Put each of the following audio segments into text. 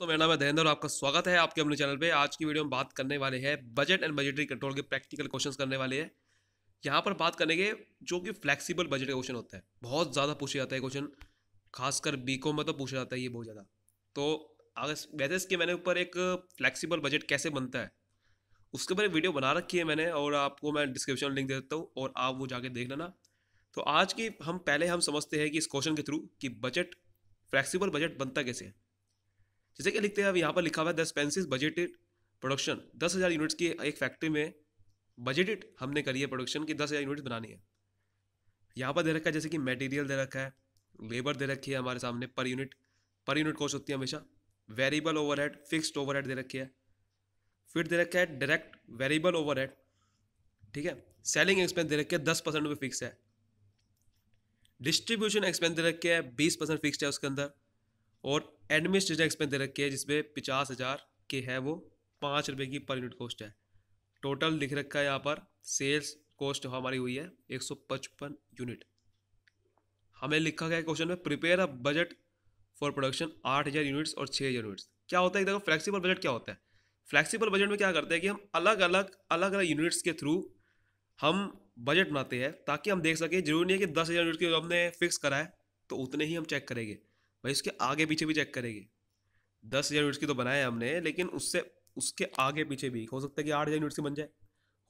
तो मेरा नाम है धीरेन्द्र और आपका स्वागत है आपके अपने चैनल पे आज की वीडियो में बात करने वाले हैं बजट एंड बजटरी कंट्रोल के प्रैक्टिकल क्वेश्चंस करने वाले हैं यहाँ पर बात करेंगे जो कि फ्लेक्सिबल बजट का क्वेश्चन होता है बहुत ज़्यादा पूछा जाता है क्वेश्चन खासकर बी में तो पूछा जाता है ये बहुत ज़्यादा तो अगर वैसे इसके मैंने ऊपर एक फ्लैक्सीबल बजट कैसे बनता है उसके ऊपर वीडियो बना रखी है मैंने और आपको मैं डिस्क्रिप्शन लिंक दे देता हूँ और आप वो जाके देख लेना तो आज की हम पहले हम समझते हैं कि इस क्वेश्चन के थ्रू कि बजट फ्लैक्सीबल बजट बनता कैसे है जैसे क्या लिखते हैं अब यहाँ पर लिखा हुआ है द स्पेंसिस बजटेड प्रोडक्शन दस हज़ार यूनिट्स की एक फैक्ट्री में बजटेड हमने करी है प्रोडक्शन की दस हज़ार यूनिट्स बनानी है यहाँ पर दे रखा है जैसे कि मटेरियल दे रखा है लेबर दे रखी है हमारे सामने पर यूनिट पर यूनिट कॉस्ट होती है हमेशा वेरिएबल ओवरहेड फिक्स्ड ओवरहेड दे रखी है फिर दे रखा है डायरेक्ट वेरिएबल ओवरहेड ठीक है सेलिंग एक्सपेंस दे रखे है दस परसेंट रुपये फिक्स है डिस्ट्रीब्यूशन एक्सपेंस दे रखे है बीस परसेंट फिक्स है उसके अंदर और एडमिनिस्ट्रेटिव एक्सपेंस दे रखी है जिसमें पचास हज़ार के है वो पाँच रुपये की पर यूनिट कॉस्ट है टोटल लिख रखा है यहाँ पर सेल्स कॉस्ट हमारी हुई है एक सौ पचपन यूनिट हमें लिखा गया है क्वेश्चन में prepare a budget for production आठ हज़ार यूनिट्स और छः हज़ार यूनिट्स क्या होता है देखो फ्लेक्सिबल बजट क्या होता है फ्लेक्सिबल बजट में क्या करते हैं कि हम अलग अलग अलग अलग यूनिट्स के थ्रू हम बजट बनाते हैं ताकि हम देख सकें जरूरी नहीं है कि दस हज़ार यूनिट के जो हमने फिक्स करा है तो उतने ही हम चेक करेंगे भाई उसके आगे पीछे भी चेक करेगी दस हज़ार यूनिट्स की तो बनाए हमने लेकिन उससे उसके आगे पीछे भी हो सकता है कि आठ हज़ार यूनिट्स की बन जाए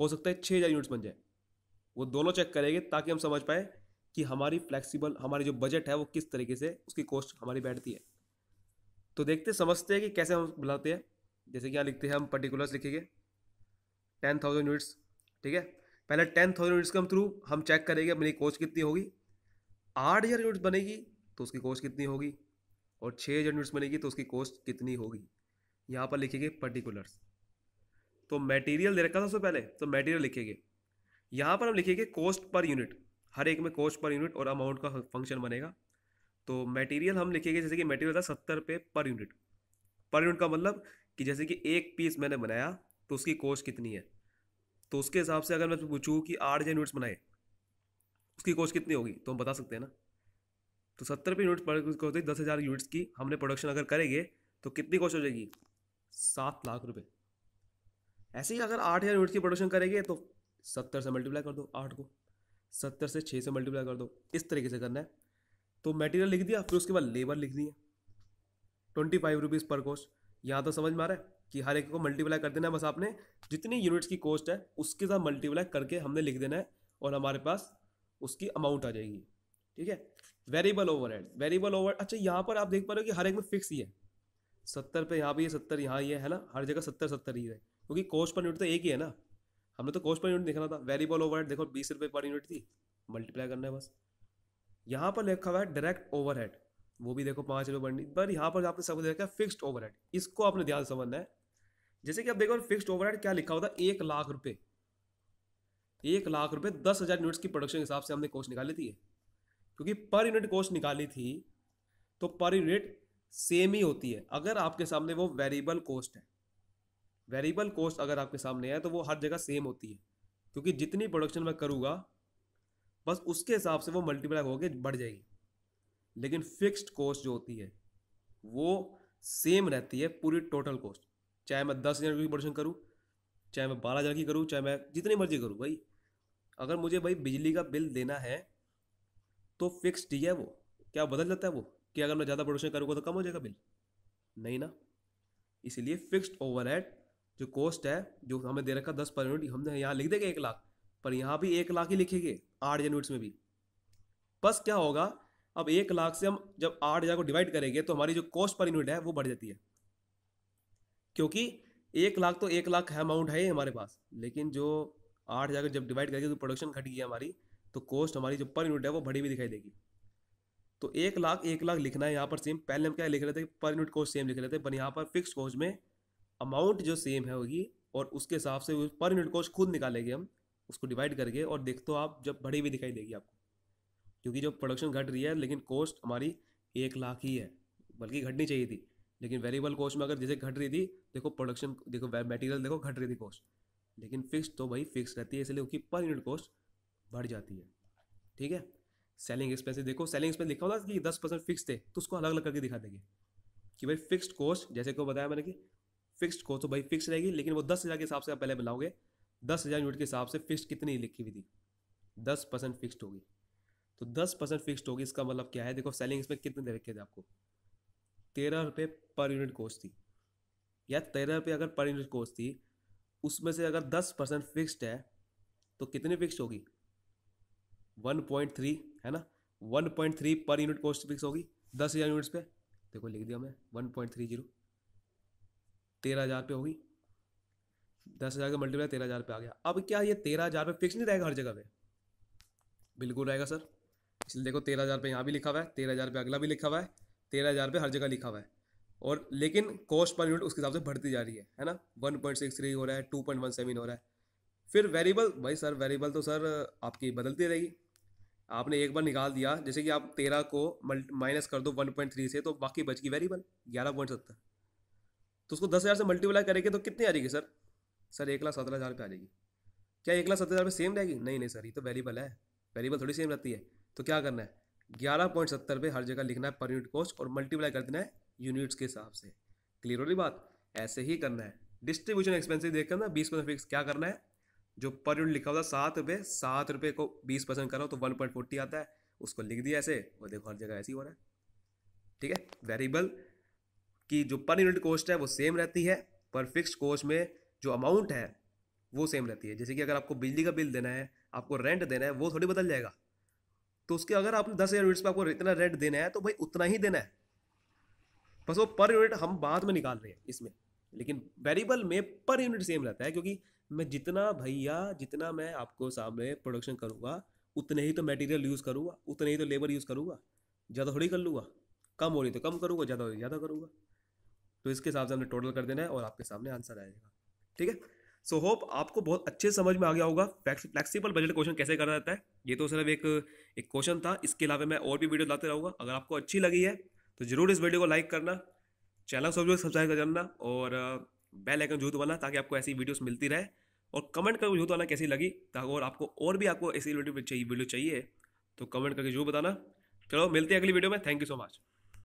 हो सकता है छः हज़ार यूनिट्स बन जाए वो दोनों चेक करेंगे ताकि हम समझ पाए कि हमारी फ्लेक्सिबल हमारी जो बजट है वो किस तरीके से उसकी कॉस्ट हमारी बैठती है तो देखते समझते हैं कि कैसे हम बुलाते हैं जैसे कि यहाँ लिखते हैं हम पर्टिकुलर्स लिखेंगे टेन थाउजेंड यूनिट्स ठीक है पहले टेन थाउजेंड यूनिट्स के हम थ्रू हम चेक करेंगे मेरी कोच कितनी होगी आठ हज़ार यूनिट्स बनेगी तो उसकी कॉस्ट कितनी होगी और छः यूनिट्स बनेगी तो उसकी कॉस्ट कितनी होगी यहाँ पर लिखेंगे पर्टिकुलर्स तो मटेरियल दे रखा था सबसे पहले तो मटेरियल लिखेंगे यहाँ पर हम लिखेंगे कॉस्ट पर यूनिट हर एक में कॉस्ट पर यूनिट और अमाउंट का फंक्शन बनेगा तो मटेरियल हम लिखेंगे जैसे कि मटेरियल था सत्तर रुपये पर यूनिट पर यूनिट का मतलब कि जैसे कि एक पीस मैंने बनाया तो उसकी कॉस्ट कितनी है तो उसके हिसाब से अगर मैं पूछूँ कि आठ हजार यूनिट्स बनाए उसकी कॉस्ट कितनी होगी तो हम बता सकते हैं ना तो सत्तर रुपये यूनिट पर होती है दस हज़ार यूनिट्स की हमने प्रोडक्शन अगर करेंगे तो कितनी कॉस्ट हो जाएगी सात लाख रुपये ऐसे ही अगर आठ हज़ार यूनिट्स की प्रोडक्शन करेंगे तो सत्तर से मल्टीप्लाई कर दो आठ को सत्तर से छः से मल्टीप्लाई कर दो इस तरीके से करना है तो मटेरियल लिख दिया फिर उसके बाद लेबर लिख दिया twenty five rupees per cost यहाँ तो समझ में आ रहा है कि हर एक को मल्टीप्लाई कर देना है बस आपने जितनी यूनिट्स की कॉस्ट है उसके साथ मल्टीप्लाई करके हमने लिख देना है और हमारे पास उसकी अमाउंट आ जाएगी ठीक है वेरिएबल हेड वेरिएबल ओवर अच्छा यहाँ पर आप देख पा रहे हो कि हर एक में फिक्स ही है सत्तर पे यहाँ भी है सत्तर यहाँ ही है है ना हर जगह सत्तर सत्तर ही है क्योंकि कोस्ट पर यूनिट तो एक ही है ना हमने तो कोस्ट पर यूनिट देखना था वेरिएबल ओवरहेड देखो बीस रुपये पर यूनिट थी मल्टीप्लाई करना है बस यहाँ पर लिखा हुआ है डायरेक्ट ओवरहेड वो भी देखो पाँच रुपये बढ़नी पर यहाँ पर आपने सब देखा है ओवर ओवरहेड इसको आपने ध्यान समझना है जैसे कि आप देखो ओवर ओवरहेड क्या लिखा हुआ था एक लाख रुपये एक लाख रुपये दस हज़ार यूनिट्स की प्रोडक्शन के हिसाब से हमने कोस्ट निकाली थी क्योंकि पर यूनिट कॉस्ट निकाली थी तो पर यूनिट सेम ही होती है अगर आपके सामने वो वेरिएबल कॉस्ट है वेरिएबल कॉस्ट अगर आपके सामने है तो वो हर जगह सेम होती है क्योंकि जितनी प्रोडक्शन मैं करूँगा बस उसके हिसाब से वो मल्टीप्लाई होकर बढ़ जाएगी लेकिन फिक्स्ड कॉस्ट जो होती है वो सेम रहती है पूरी टोटल कॉस्ट चाहे मैं दस हज़ार की प्रोडक्शन करूँ चाहे मैं बारह हज़ार की करूँ चाहे मैं जितनी मर्जी करूँ भाई अगर मुझे भाई बिजली का बिल देना है तो फिक्स्ड ही है वो क्या बदल जाता है वो कि अगर मैं ज़्यादा प्रोडक्शन करूँगा तो कम हो जाएगा बिल नहीं ना इसीलिए फिक्स्ड ओवरहेड जो कॉस्ट है जो हमें दे रखा दस पर यूनिट हमने यहाँ लिख देंगे एक लाख पर यहाँ भी एक लाख ही लिखेंगे आठ यूनिट्स में भी बस क्या होगा अब एक लाख से हम जब आठ हज़ार को डिवाइड करेंगे तो हमारी जो कॉस्ट पर यूनिट है वो बढ़ जाती है क्योंकि एक लाख तो एक लाख अमाउंट है हमारे पास लेकिन जो आठ हज़ार को जब डिवाइड करेंगे तो प्रोडक्शन घट गई है हमारी तो कॉस्ट हमारी जो पर यूनिट है वो बढ़ी हुई दिखाई देगी तो एक लाख एक लाख लिखना है यहाँ पर सेम पहले हम क्या लिख रहे थे पर यूनिट कॉस्ट सेम लिख रहे थे पर यहाँ पर फिक्स कॉस्ट में अमाउंट जो सेम है होगी और उसके हिसाब से पर यूनिट कॉस्ट खुद निकालेंगे हम उसको डिवाइड करके और देखते तो आप जब बड़ी हुई दिखाई देगी आपको क्योंकि जो प्रोडक्शन घट रही है लेकिन कॉस्ट हमारी एक लाख ही है बल्कि घटनी चाहिए थी लेकिन वेरिएबल कॉस्ट में अगर जैसे घट रही थी देखो प्रोडक्शन देखो मटेरियल देखो घट रही थी कॉस्ट लेकिन फिक्स तो भाई फिक्स रहती है इसलिए उसकी पर यूनिट कॉस्ट बढ़ जाती है ठीक है सेलिंग एक्सपेंसिस देखो सेलिंग एक्सपेंस लिखा होगा कि दस परसेंट फिक्स थे तो उसको अलग अलग करके दिखा देंगे कि भाई फिक्स्ड कॉस्ट जैसे को बताया मैंने कि फिक्स्ड कॉस्ट तो भाई फिक्स रहेगी लेकिन वो दस हज़ार के हिसाब से आप पहले बनाओगे दस हज़ार यूनिट के हिसाब से फिक्स कितनी लिखी हुई थी दस परसेंट फिक्सड होगी तो दस परसेंट फिक्सड होगी इसका मतलब क्या है देखो सेलिंग इसमें कितने दे रखे थे आपको तेरह रुपये पर यूनिट कोस्ट थी या तेरह रुपये अगर पर यूनिट कोस्ट थी उसमें से अगर दस परसेंट फिक्सड है तो कितनी फिक्स होगी वन पॉइंट थ्री है ना one point three per unit cost fix होगी दस हज़ार यूनिट्स पे देखो लिख दिया मैं वन पॉइंट थ्री जीरो तेरह हज़ार पे होगी दस हज़ार का मल्टीप्लाई तेरह हज़ार पे आ गया अब क्या ये तेरह हज़ार पे फिक्स नहीं रहेगा हर जगह पे बिल्कुल रहेगा सर इसलिए देखो तेरह हज़ार पे यहाँ भी लिखा हुआ है तेरह हज़ार पे अगला भी लिखा हुआ है तेरह हज़ार पे हर जगह लिखा हुआ है और लेकिन कॉस्ट पर यूनिट उसके हिसाब से बढ़ती जा रही है है ना वन पॉइंट सिक्स थ्री हो रहा है टू पॉइंट वन सेवन हो रहा है फिर वेरिएबल भाई सर वेरिएबल तो सर आपकी बदलती रहेगी आपने एक बार निकाल दिया जैसे कि आप तेरह को माइनस कर दो वन पॉइंट थ्री से तो बाकी बच गई वेरिएबल ग्यारह पॉइंट सत्तर तो उसको दस हज़ार से मल्टीप्लाई करेंगे तो कितनी आ जाएगी सर सर एक लाख सत्रह हज़ार पर आ जाएगी क्या एक लाख सत्रह हज़ार पर सेम रहेगी नहीं नहीं सर ये तो वेरिएबल है वेरिएबल थोड़ी सेम रहती है तो क्या करना है ग्यारह पॉइंट सत्तर पर हर जगह लिखना है पर यूनिट कॉस्ट और मल्टीप्लाई कर देना है यूनिट्स के हिसाब से क्लियर हो रही बात ऐसे ही करना है डिस्ट्रीब्यूशन एक्सपेंसिव देखकर ना बीस परसेंट फिक्स क्या करना है जो पर यूनिट लिखा हुआ था सात रुपये सात रुपये को बीस परसेंट करो तो वन पॉइंट फोर्टी आता है उसको लिख दिया ऐसे और देखो हर जगह ऐसी हो रहा है ठीक है वेरिएबल की जो पर यूनिट कॉस्ट है वो सेम रहती है पर फिक्स कॉस्ट में जो अमाउंट है वो सेम रहती है जैसे कि अगर आपको बिजली का बिल देना है आपको रेंट देना है वो थोड़ी बदल जाएगा तो उसके अगर आपने दस हज़ार यूनिट्स पर आपको इतना रेंट देना है तो भाई उतना ही देना है बस वो पर यूनिट हम बाद में निकाल रहे हैं इसमें लेकिन वेरिएबल में पर यूनिट सेम रहता है क्योंकि मैं जितना भैया जितना मैं आपको सामने प्रोडक्शन करूँगा उतने ही तो मटेरियल यूज़ करूँगा उतने ही तो लेबर यूज़ करूँगा ज़्यादा थोड़ी कर लूँगा कम हो रही तो कम करूँगा ज़्यादा हो रही ज़्यादा करूँगा तो इसके हिसाब से हमने टोटल कर देना है और आपके सामने आंसर आएगा ठीक है सो so, होप आपको बहुत अच्छे समझ में आ गया होगा फ्लेक्सिबल बजट क्वेश्चन कैसे करा जाता है ये तो सिर्फ एक एक क्वेश्चन था इसके अलावा मैं और भी वीडियो लाते रहूँगा अगर आपको अच्छी लगी है तो जरूर इस वीडियो को लाइक करना चैनल सब जो सब्सक्राइब कर जाना और बेल आइकन जरूर दबाना ताकि आपको ऐसी वीडियोस मिलती रहे और कमेंट करके जरूर बताना कैसी लगी ताकि और आपको और भी आपको ऐसी वीडियो चाहिए वीडियो चाहिए तो कमेंट करके जरूर बताना चलो मिलते हैं अगली वीडियो में थैंक यू सो मच